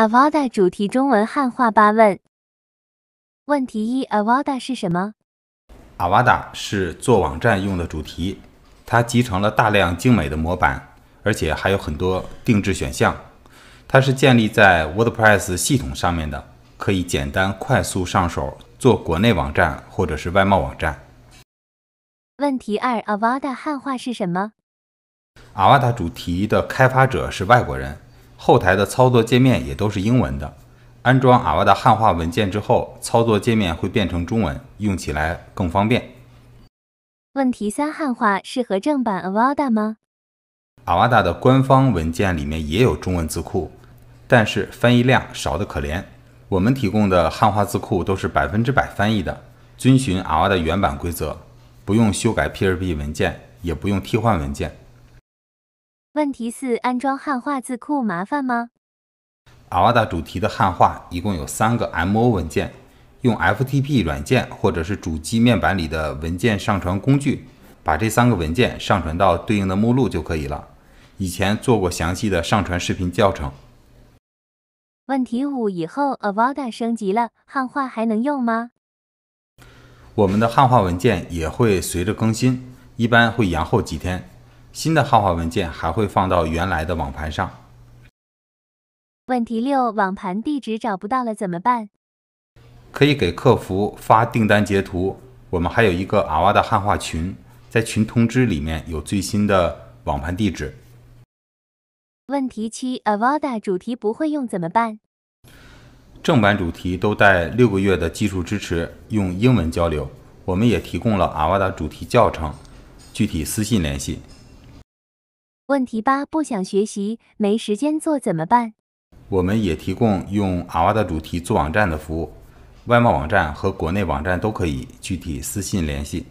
Avada 主题中文汉化八问。问题一：Avada 是什么？Avada 是做网站用的主题，它集成了大量精美的模板，而且还有很多定制选项。它是建立在 WordPress 系统上面的，可以简单快速上手做国内网站或者是外贸网站。问题二：Avada 汉化是什么？Avada 主题的开发者是外国人。后台的操作界面也都是英文的。安装阿瓦 a 汉化文件之后，操作界面会变成中文，用起来更方便。问题三：汉化适合正版阿瓦达吗？阿瓦达的官方文件里面也有中文字库，但是翻译量少得可怜。我们提供的汉化字库都是百分之百翻译的，遵循阿瓦 a 原版规则，不用修改 P2P 文件，也不用替换文件。问题四：安装汉化字库麻烦吗 a v a d a 主题的汉化一共有三个 MO 文件，用 FTP 软件或者是主机面板里的文件上传工具，把这三个文件上传到对应的目录就可以了。以前做过详细的上传视频教程。问题五：以后 a v a d a 升级了，汉化还能用吗？我们的汉化文件也会随着更新，一般会延后几天。新的汉化文件还会放到原来的网盘上。问题六：网盘地址找不到了怎么办？可以给客服发订单截图。我们还有一个阿瓦的汉化群，在群通知里面有最新的网盘地址。问题七 a v a d a 主题不会用怎么办？正版主题都带六个月的技术支持，用英文交流。我们也提供了 a v 的 d a 主题教程，具体私信联系。问题八：不想学习，没时间做怎么办？我们也提供用阿瓦的主题做网站的服务，外贸网站和国内网站都可以，具体私信联系。